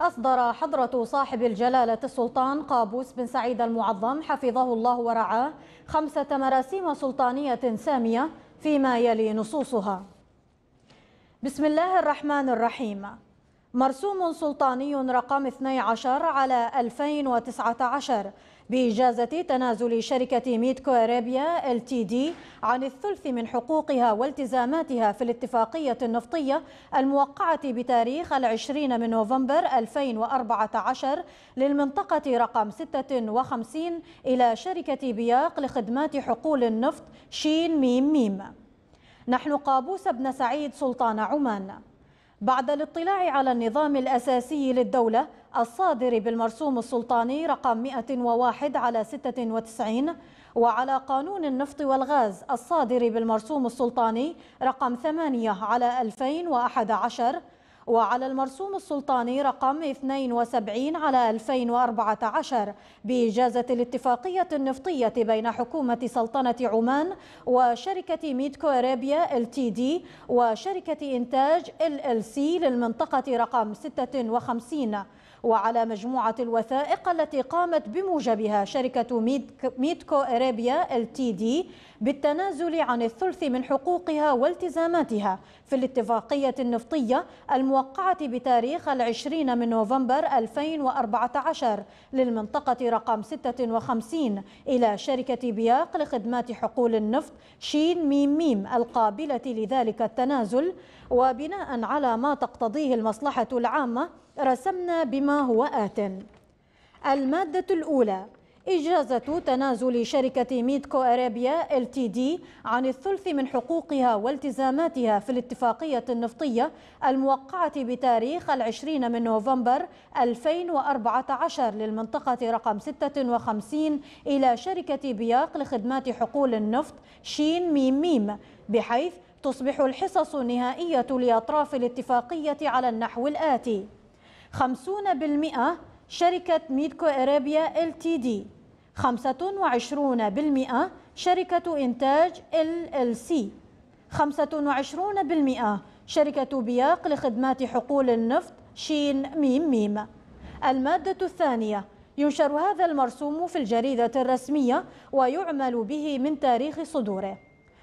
أصدر حضرة صاحب الجلالة السلطان قابوس بن سعيد المعظم حفظه الله ورعاه خمسة مراسيم سلطانية سامية فيما يلي نصوصها بسم الله الرحمن الرحيم مرسوم سلطاني رقم 12 على 2019 بإجازة تنازل شركة ميدكو أرابيا التي عن الثلث من حقوقها والتزاماتها في الاتفاقية النفطية الموقعة بتاريخ العشرين من نوفمبر 2014 للمنطقة رقم 56 إلى شركة بياق لخدمات حقول النفط شين ميم ميم نحن قابوس بن سعيد سلطان عمان بعد الاطلاع على النظام الأساسي للدولة الصادر بالمرسوم السلطاني رقم 101 على 96 وعلى قانون النفط والغاز الصادر بالمرسوم السلطاني رقم 8 على 2011 وعلى المرسوم السلطاني رقم 72 على 2014 بإجازة الاتفاقية النفطية بين حكومة سلطنة عمان وشركة ميدكو أرابيا التي وشركة إنتاج LLC ال سي للمنطقة رقم 56 وعلى مجموعة الوثائق التي قامت بموجبها شركة ميدكو إريبيا التي بالتنازل عن الثلث من حقوقها والتزاماتها في الاتفاقية النفطية الموقعة بتاريخ العشرين من نوفمبر 2014 للمنطقة رقم 56 إلى شركة بياق لخدمات حقول النفط شين ميم ميم القابلة لذلك التنازل وبناء على ما تقتضيه المصلحة العامة رسمنا بما هو آت المادة الأولى إجازة تنازل شركة ميدكو أرابيا LTD عن الثلث من حقوقها والتزاماتها في الاتفاقية النفطية الموقعة بتاريخ العشرين من نوفمبر 2014 للمنطقة رقم 56 إلى شركة بياق لخدمات حقول النفط شين ميم ميم بحيث تصبح الحصص النهائية لأطراف الاتفاقية على النحو الآتي 50% شركة ميدكو إرابيا ال تي دي 25% شركة إنتاج ال ال سي 25% شركة بياق لخدمات حقول النفط شين ميم ميم المادة الثانية ينشر هذا المرسوم في الجريدة الرسمية ويعمل به من تاريخ صدوره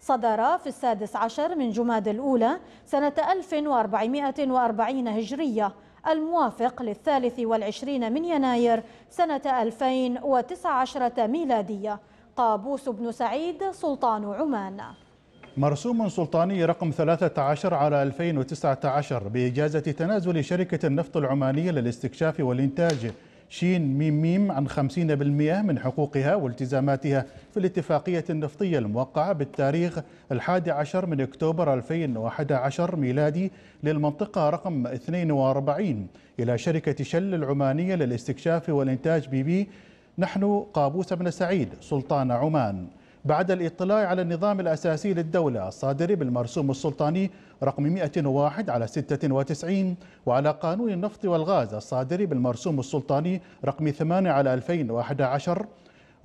صدر في السادس عشر من جماد الأولى سنة 1440 هجرية الموافق للثالث والعشرين من يناير سنة 2019 ميلادية قابوس بن سعيد سلطان عمان مرسوم سلطاني رقم 13 على 2019 بإجازة تنازل شركة النفط العمانية للاستكشاف والإنتاج شين ميم ميم عن 50% من حقوقها والتزاماتها في الاتفاقية النفطية الموقعة بالتاريخ الحادي عشر من أكتوبر 2011 ميلادي للمنطقة رقم 42 إلى شركة شل العمانية للاستكشاف والإنتاج بي بي نحن قابوس بن سعيد سلطان عمان بعد الاطلاع على النظام الأساسي للدولة الصادر بالمرسوم السلطاني رقم 101 على 96 وعلى قانون النفط والغاز الصادر بالمرسوم السلطاني رقم 8 على 2011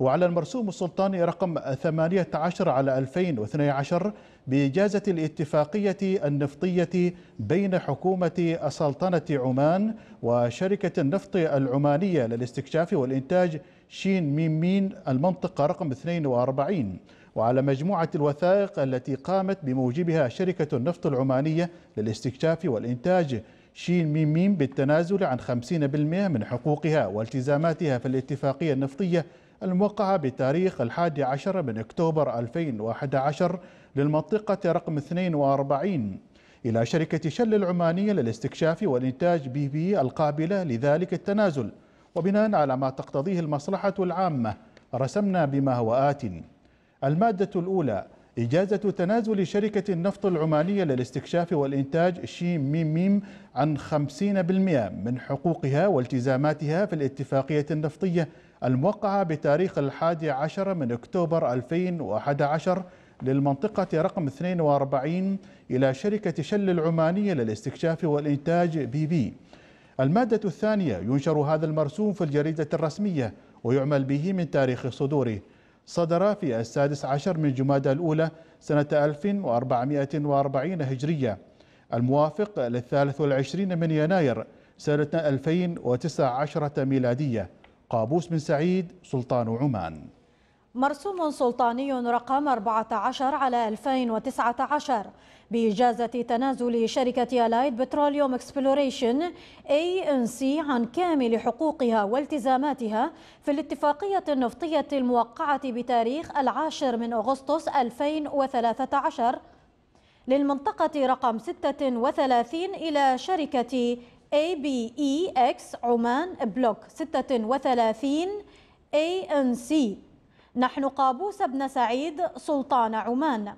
وعلى المرسوم السلطاني رقم 18 على 2012 بإجازة الاتفاقية النفطية بين حكومة سلطنة عمان وشركة النفط العمانية للاستكشاف والإنتاج شين ميم مين المنطقة رقم 42 وعلى مجموعة الوثائق التي قامت بموجبها شركة النفط العمانية للاستكشاف والإنتاج شين ميم ميم بالتنازل عن 50% من حقوقها والتزاماتها في الاتفاقية النفطية الموقعة بتاريخ الحادي عشر من أكتوبر 2011 للمنطقة رقم 42 إلى شركة شل العمانية للاستكشاف والإنتاج بي بي القابلة لذلك التنازل وبناء على ما تقتضيه المصلحة العامة رسمنا بما هو آت المادة الأولى إجازة تنازل شركة النفط العمانية للاستكشاف والإنتاج شيم ميم ميم عن 50% من حقوقها والتزاماتها في الاتفاقية النفطية الموقعة بتاريخ الحادي عشر من أكتوبر 2011 للمنطقة رقم 42 إلى شركة شل العمانية للاستكشاف والإنتاج بي بي المادة الثانية ينشر هذا المرسوم في الجريدة الرسمية ويعمل به من تاريخ صدوره صدر في السادس عشر من جمادى الأولى سنة 1440 هجرية الموافق للثالث والعشرين من يناير سنة 2019 ميلادية قابوس بن سعيد سلطان عمان مرسوم سلطاني رقم 14 على 2019 بإجازة تنازل شركة ألايد بتروليوم اكسبلوريشن اي ان سي عن كامل حقوقها والتزاماتها في الاتفاقية النفطية الموقعة بتاريخ العاشر من أغسطس 2013 للمنطقة رقم 36 إلى شركة اي بي اي اكس عمان بلوك 36 اي ان سي نحن قابوس بن سعيد سلطان عمان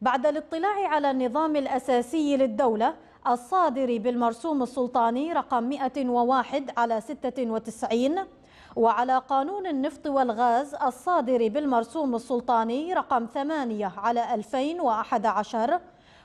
بعد الاطلاع على النظام الأساسي للدولة الصادر بالمرسوم السلطاني رقم 101 على 96 وعلى قانون النفط والغاز الصادر بالمرسوم السلطاني رقم 8 على 2011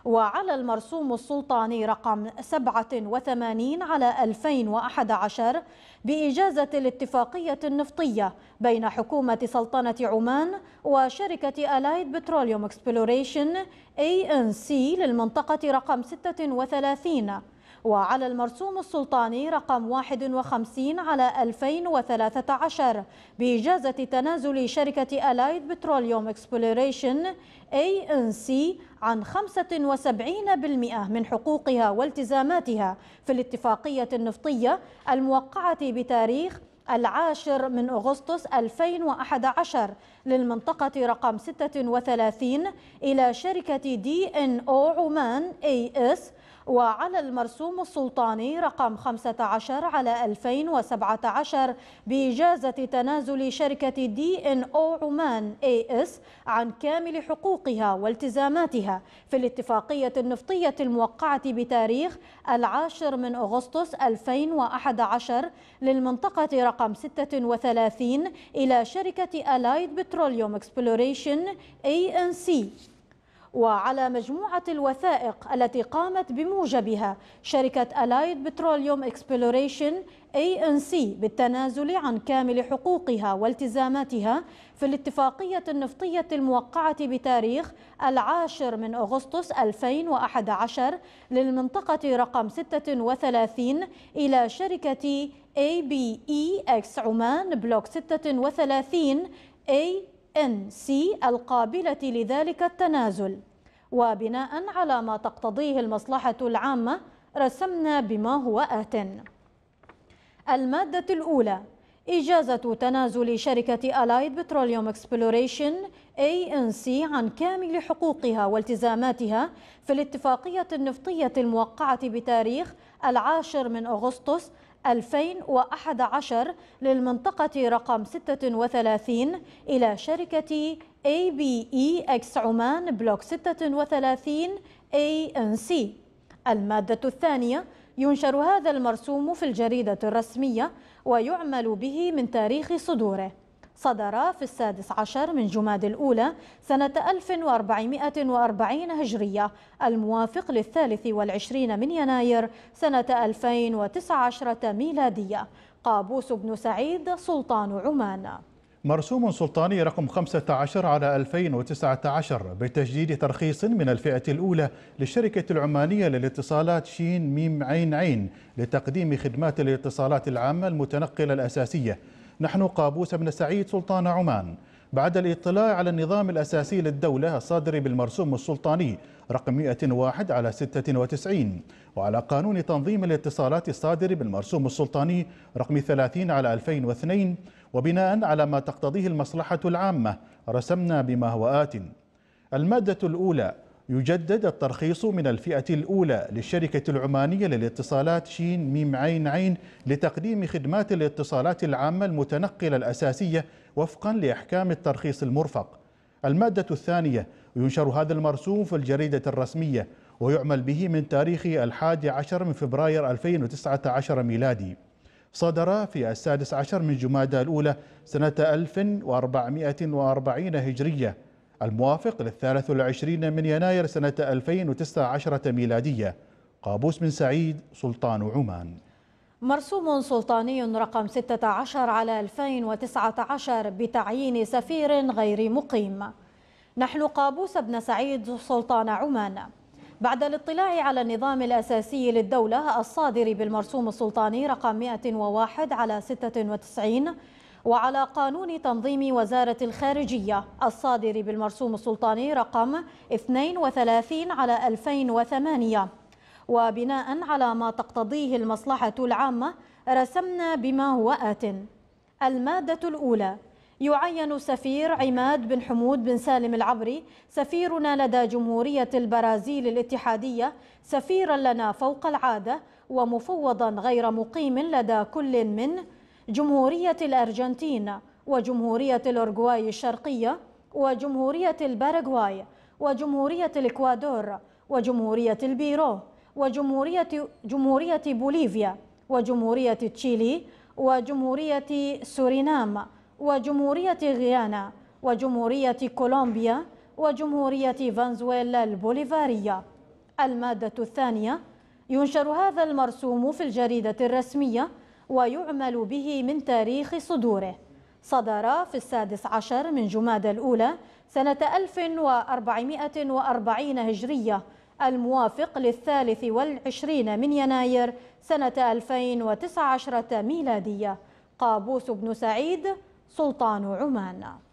وعلى المرسوم السلطاني رقم 87 على 2011 بإجازة الاتفاقية النفطية بين حكومة سلطنة عمان وشركة ألايد بتروليوم اكسبلوريشن ANC للمنطقة رقم 36 وعلى المرسوم السلطاني رقم 51 على 2013 بإجازة تنازل شركة ألايد بتروليوم اكسبلوريشن ANC عن 75% من حقوقها والتزاماتها في الاتفاقية النفطية الموقعة بتاريخ العاشر من أغسطس 2011 للمنطقة رقم 36 إلى شركة دي إن أو عمان أي إس وعلى المرسوم السلطاني رقم 15 على 2017 بإجازة تنازل شركة دي إن أو عمان اي اس عن كامل حقوقها والتزاماتها في الاتفاقية النفطية الموقعة بتاريخ العاشر من أغسطس 2011 للمنطقة رقم 36 إلى شركة ألايد بتروليوم اكسبلوريشن اي ان سي وعلى مجموعة الوثائق التي قامت بموجبها شركة ألايد بتروليوم إكسبلوريشن ANC بالتنازل عن كامل حقوقها والتزاماتها في الاتفاقية النفطية الموقعة بتاريخ العاشر من أغسطس 2011 للمنطقة رقم 36 إلى شركة ABEX عمان بلوك 36 ANC القابلة لذلك التنازل وبناء على ما تقتضيه المصلحة العامة رسمنا بما هو آت المادة الأولى إجازة تنازل شركة ألايد بتروليوم إكسبلوريشن ANC عن كامل حقوقها والتزاماتها في الاتفاقية النفطية الموقعة بتاريخ العاشر من أغسطس 2011 للمنطقة رقم 36 إلى شركة اي بي e عمان بلوك 36 ANC المادة الثانية ينشر هذا المرسوم في الجريدة الرسمية ويعمل به من تاريخ صدوره صدر في السادس عشر من جماد الأولى سنة 1440 هجرية الموافق للثالث والعشرين من يناير سنة 2019 ميلادية قابوس بن سعيد سلطان عمان مرسوم سلطاني رقم 15 على 2019 بتجديد ترخيص من الفئة الأولى للشركة العمانية للاتصالات شين ميم عين عين لتقديم خدمات الاتصالات العامة المتنقلة الأساسية نحن قابوس بن سعيد سلطان عمان بعد الاطلاع على النظام الأساسي للدولة الصادر بالمرسوم السلطاني رقم 101 على 96 وعلى قانون تنظيم الاتصالات الصادر بالمرسوم السلطاني رقم 30 على 2002 وبناء على ما تقتضيه المصلحة العامة رسمنا بما هو آت المادة الأولى يجدد الترخيص من الفئة الأولى للشركة العمانية للاتصالات شين ميم عين عين لتقديم خدمات الاتصالات العامة المتنقلة الأساسية وفقا لإحكام الترخيص المرفق المادة الثانية ينشر هذا المرسوم في الجريدة الرسمية ويعمل به من تاريخ الحادي عشر من فبراير 2019 ميلادي صدر في السادس عشر من جمادى الأولى سنة 1440 هجرية الموافق للثالث والعشرين من يناير سنة 2019 ميلادية قابوس بن سعيد سلطان عمان مرسوم سلطاني رقم 16 على 2019 بتعيين سفير غير مقيم نحن قابوس بن سعيد سلطان عمان بعد الاطلاع على النظام الأساسي للدولة الصادر بالمرسوم السلطاني رقم 101 على 96 وعلى قانون تنظيم وزارة الخارجية الصادر بالمرسوم السلطاني رقم 32 على 2008 وبناء على ما تقتضيه المصلحة العامة رسمنا بما هو آت المادة الأولى يعين سفير عماد بن حمود بن سالم العبري سفيرنا لدى جمهورية البرازيل الاتحادية سفيرا لنا فوق العادة ومفوضا غير مقيم لدى كل من جمهورية الأرجنتين وجمهورية الأورغواي الشرقية وجمهورية الباراغواي وجمهورية الإكوادور وجمهورية البيرو وجمهورية جمهورية بوليفيا وجمهورية تشيلي وجمهورية سورينام وجمهورية غيانا وجمهورية كولومبيا وجمهورية فنزويلا البوليفارية المادة الثانية ينشر هذا المرسوم في الجريدة الرسمية ويعمل به من تاريخ صدوره صدر في السادس عشر من جماد الأولى سنة 1440 هجرية الموافق للثالث والعشرين من يناير سنة 2019 ميلادية قابوس بن سعيد سلطان عمان